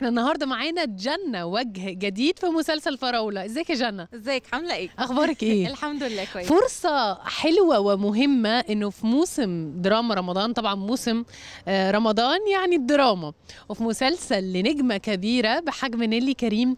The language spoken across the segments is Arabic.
احنا النهارده معانا جنة وجه جديد في مسلسل فراولة ازيك يا جنة ازيك عاملة ايه اخبارك ايه الحمد لله كويس فرصة حلوة ومهمة انه في موسم دراما رمضان طبعا موسم آه، رمضان يعني الدراما وفي مسلسل لنجمة كبيرة بحجم نيلي كريم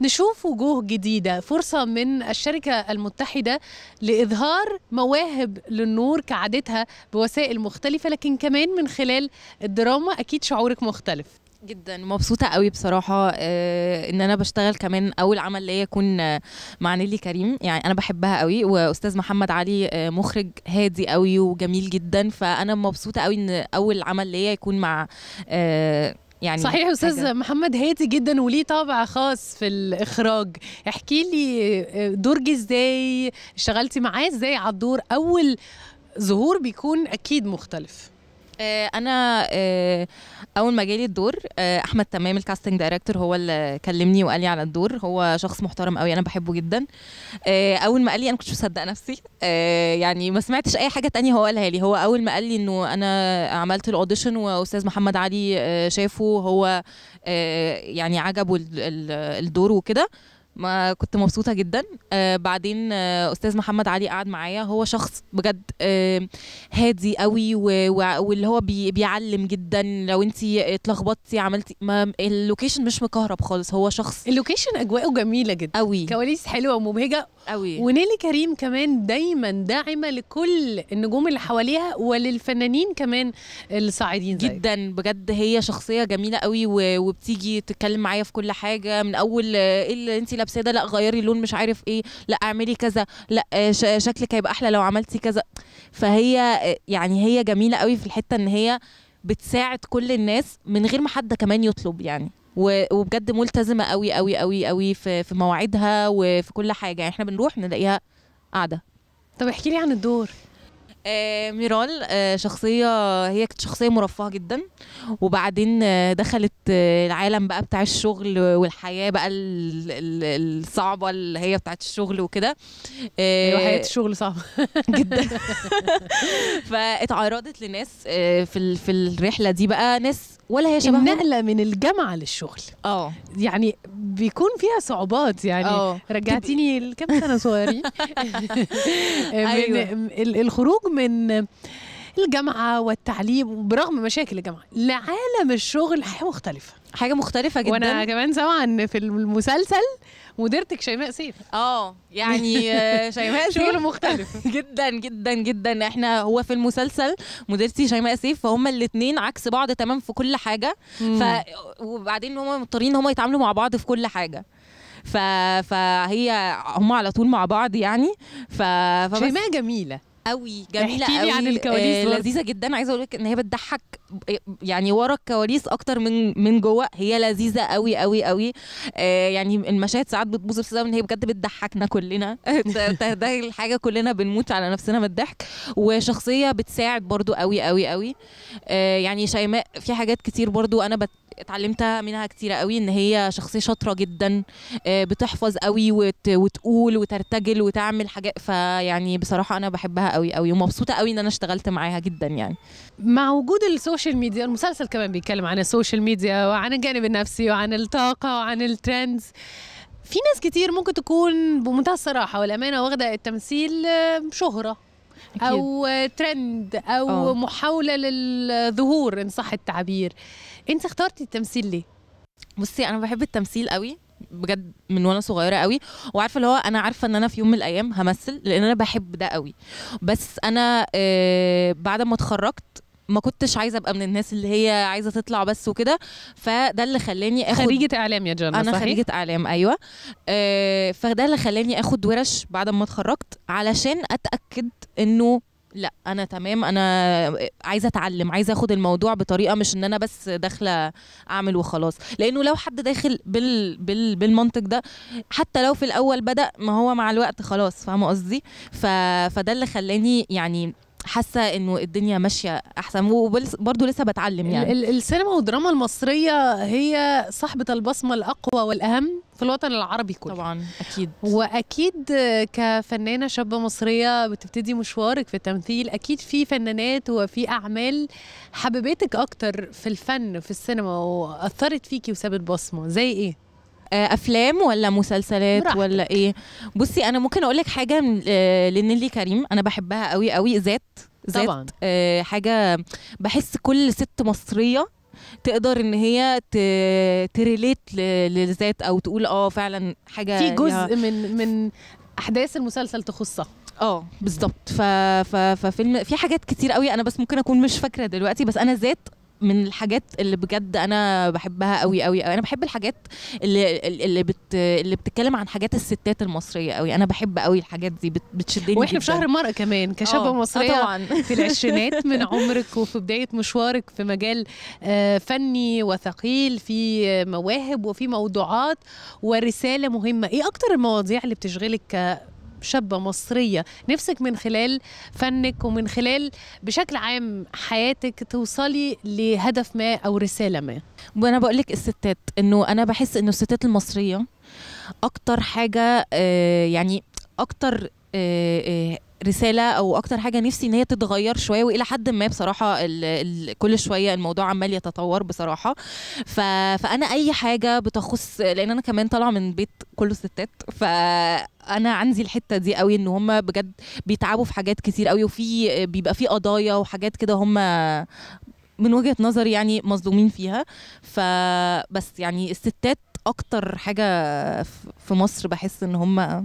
نشوف وجوه جديدة فرصة من الشركة المتحدة لإظهار مواهب للنور كعادتها بوسائل مختلفة لكن كمان من خلال الدراما أكيد شعورك مختلف جدا مبسوطه قوي بصراحه آه، ان انا بشتغل كمان اول عمل ليا يكون مع نيلي كريم يعني انا بحبها قوي واستاذ محمد علي آه، مخرج هادي قوي وجميل جدا فانا مبسوطه قوي ان اول عمل ليا يكون مع آه، يعني صحيح استاذ محمد هادي جدا وليه طابع خاص في الاخراج احكي لي درج ازاي اشتغلتي معاه ازاي على الدور اول ظهور بيكون اكيد مختلف آه، انا آه، اول ما جالي الدور آه، احمد تمام الكاستنج دايركتور هو اللي كلمني وقال لي على الدور هو شخص محترم قوي انا بحبه جدا اول ما قال لي انا كنت مصدقه نفسي يعني ما سمعتش اي حاجه تانية هو قالها لي هو اول ما قال لي انه انا عملت الاوديشن واستاذ محمد علي شافه هو يعني عجبه الدور وكده ما كنت مبسوطه جدا آه، بعدين آه، استاذ محمد علي قعد معايا هو شخص بجد هادي قوي واللي هو بيعلم جدا لو انت اتلخبطتي عملتي اللوكيشن مش مكهرب خالص هو شخص اللوكيشن اجواءه جميله جدا قوي كواليس حلوه ومبهجه قوي ونيلي كريم كمان دايما داعمه لكل النجوم اللي حواليها وللفنانين كمان الصاعدين جدا بجد هي شخصيه جميله قوي وبتيجي تتكلم معايا في كل حاجه من اول آه، ايه اللي انت لابسه ده لا غيري اللون مش عارف ايه لا اعملي كذا لا آه، شكلك هيبقى احلى لو عملتي كذا فهي آه، يعني هي جميله قوي في الحته ان هي بتساعد كل الناس من غير ما حد كمان يطلب يعني وبجد ملتزمه قوي قوي قوي قوي في في مواعيدها وفي كل حاجه يعني احنا بنروح نلاقيها قاعده طب احكي لي عن الدور آه، ميرال آه، شخصية هي كانت شخصية مرفهة جدا وبعدين آه، دخلت العالم بقى بتاع الشغل والحياة بقى الصعبة اللي هي بتاعت الشغل وكده وحياة الشغل صعبة جدا فاتعرضت لناس في في الرحلة دي بقى ناس ولا هي شبههم النقله من الجامعه للشغل اه يعني بيكون فيها صعوبات يعني أوه. رجعتيني لكام سنه صغيرين أيوة. الخروج من الجامعه والتعليم برغم مشاكل الجامعه لعالم الشغل حاجه مختلفه حاجه مختلفه جدا وانا كمان سامعه ان في المسلسل مديرتك شيماء سيف اه يعني آه، شيماء شغل مختلف جدا جدا جدا احنا هو في المسلسل مديرتي شيماء سيف فهم الاثنين عكس بعض تمام في كل حاجه ف وبعدين هم مضطرين ان هم يتعاملوا مع بعض في كل حاجه ف... فهي هم على طول مع بعض يعني ف... فبس... شيماء جميله قوي جميله قوي عن الكواليس آه لذيذه جدا عايزه اقول لك ان هي بتضحك آه، يعني ورا الكواليس اكتر من من جوه هي لذيذه قوي قوي قوي آه يعني المشاهد ساعات بتبوظ بسبب ان هي بجد بتضحكنا كلنا ده الحاجه كلنا بنموت على نفسنا من الضحك وشخصيه بتساعد برضو قوي قوي قوي آه يعني شيماء في حاجات كتير برضو انا بت اتعلمتها منها كتير قوي ان هي شخصيه شاطره جدا آه، بتحفظ قوي وت... وتقول وترتجل وتعمل حاجات فيعني بصراحه انا بحبها قوي قوي ومبسوطه قوي ان انا اشتغلت معاها جدا يعني مع وجود السوشيال ميديا المسلسل كمان بيتكلم عن السوشيال ميديا وعن الجانب النفسي وعن الطاقه وعن الترندز في ناس كتير ممكن تكون بمنتهى الصراحه والامانه واخده التمثيل آه، شهره أكيد. او ترند او أوه. محاوله للظهور ان صح التعبير انت اخترتي التمثيل ليه بصي انا بحب التمثيل قوي بجد من وانا صغيره قوي وعارفه اللي هو انا عارفه ان انا في يوم من الايام همثل لان انا بحب ده قوي بس انا آه بعد ما اتخرجت ما كنتش عايزه ابقى من الناس اللي هي عايزه تطلع بس وكده فده اللي خلاني اخد خريجه اعلام يا جنى انا صحيح؟ خريجه اعلام ايوه آه فده اللي خلاني اخد ورش بعد ما اتخرجت علشان اتاكد انه لا انا تمام انا عايزه اتعلم عايزه اخد الموضوع بطريقه مش ان انا بس داخله اعمل وخلاص لانه لو حد داخل بال... بال... بالمنطق ده حتى لو في الاول بدا ما هو مع الوقت خلاص فاهمه قصدي ف... فده اللي خلاني يعني حاسه انه الدنيا ماشيه احسن وبرضه لسه بتعلم يعني السينما والدراما المصريه هي صاحبه البصمه الاقوى والاهم في الوطن العربي كله طبعا اكيد واكيد كفنانه شابه مصريه بتبتدي مشوارك في التمثيل اكيد في فنانات وفي اعمال حببتك اكتر في الفن في السينما واثرت فيكي وسابت بصمه زي ايه آه، افلام ولا مسلسلات براحتك. ولا ايه بصي انا ممكن اقول لك حاجه آه، لنيلي كريم انا بحبها قوي قوي ذات ذات طبعا آه حاجه بحس كل ست مصريه تقدر ان هي تريليت للذات او تقول اه فعلا حاجه في جزء من من احداث المسلسل تخصها اه بالظبط ف... ففيلم في حاجات كتير قوي انا بس ممكن اكون مش فاكره دلوقتي بس انا ذات من الحاجات اللي بجد انا بحبها قوي قوي انا بحب الحاجات اللي اللي بت اللي بتتكلم عن حاجات الستات المصريه قوي انا بحب قوي الحاجات دي بتشدني واحنا في شهر المراه كمان آه، كشابه آه، مصريه طبعا في العشرينات من عمرك وفي بدايه مشوارك في مجال آه، فني وثقيل في مواهب وفي موضوعات ورساله مهمه ايه اكتر المواضيع اللي بتشغلك شابة مصرية نفسك من خلال فنك ومن خلال بشكل عام حياتك توصلي لهدف ما أو رسالة ما وأنا بقول لك الستات إنه أنا بحس إنه الستات المصرية أكتر حاجة آه، يعني أكتر آه، آه، رساله او اكتر حاجه نفسي ان هي تتغير شويه والى حد ما بصراحه ال ال كل شويه الموضوع عمال يتطور بصراحه ف فانا اي حاجه بتخص لان انا كمان طالعه من بيت كله ستات ف انا عندي الحته دي قوي ان هم بجد بيتعبوا في حاجات كتير قوي وفي بيبقى في قضايا وحاجات كده هم من وجهه نظري يعني مظلومين فيها فبس يعني الستات اكتر حاجه في مصر بحس ان هم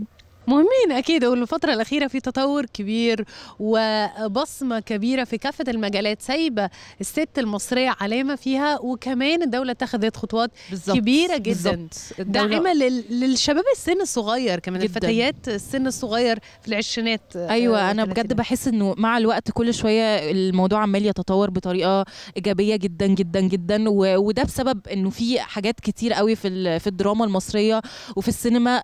مهمين اكيد والفتره الاخيره في تطور كبير وبصمه كبيره في كافه المجالات سايبه الست المصريه علامه فيها وكمان الدوله اتخذت خطوات بالزبط. كبيره جدا داعمه للشباب السن الصغير كمان جداً. الفتيات السن الصغير في العشرينات آه، ايوه انا بجد بحس انه مع الوقت كل شويه الموضوع عمال يتطور بطريقه ايجابيه جدا جدا جدا وده بسبب انه في حاجات كتير قوي في في الدراما المصريه وفي السينما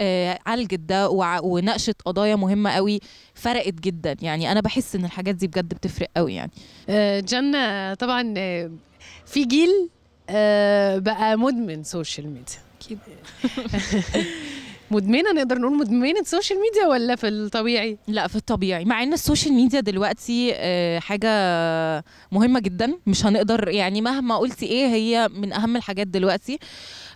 آه، عالجت ده وناقشت قضايا مهمه قوي فرقت جدا يعني انا بحس ان الحاجات دي بجد بتفرق قوي يعني آه، جنة طبعا آه، في جيل بقى مدمن سوشيال ميديا مدمنه نقدر نقول مدمنه سوشيال ميديا ولا في الطبيعي لا في الطبيعي مع ان السوشيال ميديا دلوقتي آه، حاجه مهمه جدا مش هنقدر يعني مهما قلتي ايه هي من اهم الحاجات دلوقتي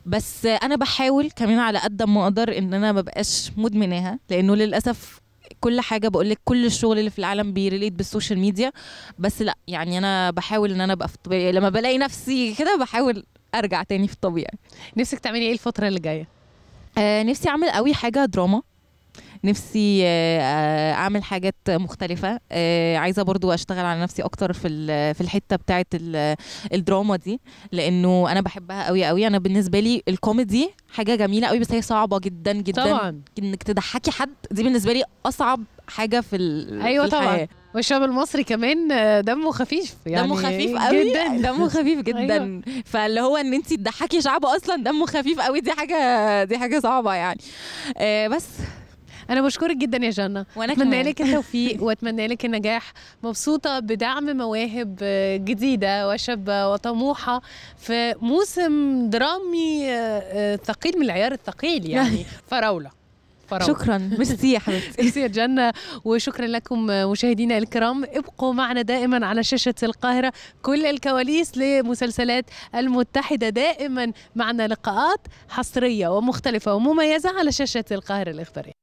بس انا بحاول كمان على قد ما اقدر ان انا ما بقاش مدمناها لانه للاسف كل حاجه بقول لك كل الشغل اللي في العالم بيريليت بالسوشيال ميديا بس لا يعني انا بحاول ان انا ابقى في لما بلاقي نفسي كده بحاول ارجع تاني في الطبيعي نفسك تعملي ايه الفتره اللي جايه آه، نفسي اعمل قوي حاجه دراما نفسي آه، آه، اعمل حاجات مختلفه آه، عايزه برضو اشتغل على نفسي اكتر في في الحته بتاعه الدراما دي لانه انا بحبها قوي قوي انا بالنسبه لي الكوميدي حاجه جميله قوي بس هي صعبه جدا جدا طبعا انك تضحكي حد دي بالنسبه لي اصعب حاجه في ايوه في الحياة. طبعا والشعب المصري كمان دمه خفيف يعني دمه خفيف قوي جدا دمه خفيف جدا أيوة. فاللي هو ان انت تضحكي شعب اصلا دمه خفيف قوي دي حاجه دي حاجه صعبه يعني آه بس انا بشكرك جدا يا جنة وانا اتمنى لك التوفيق واتمنى لك النجاح مبسوطة بدعم مواهب جديدة وشابة وطموحة في موسم درامي آه، ثقيل من العيار الثقيل يعني فراولة فراولة شكرا ميرسي يا حبيبتي ميرسي يا جنة وشكرا لكم مشاهدينا الكرام ابقوا معنا دائما على شاشة القاهرة كل الكواليس لمسلسلات المتحدة دائما معنا لقاءات حصرية ومختلفة ومميزة على شاشة القاهرة الإخبارية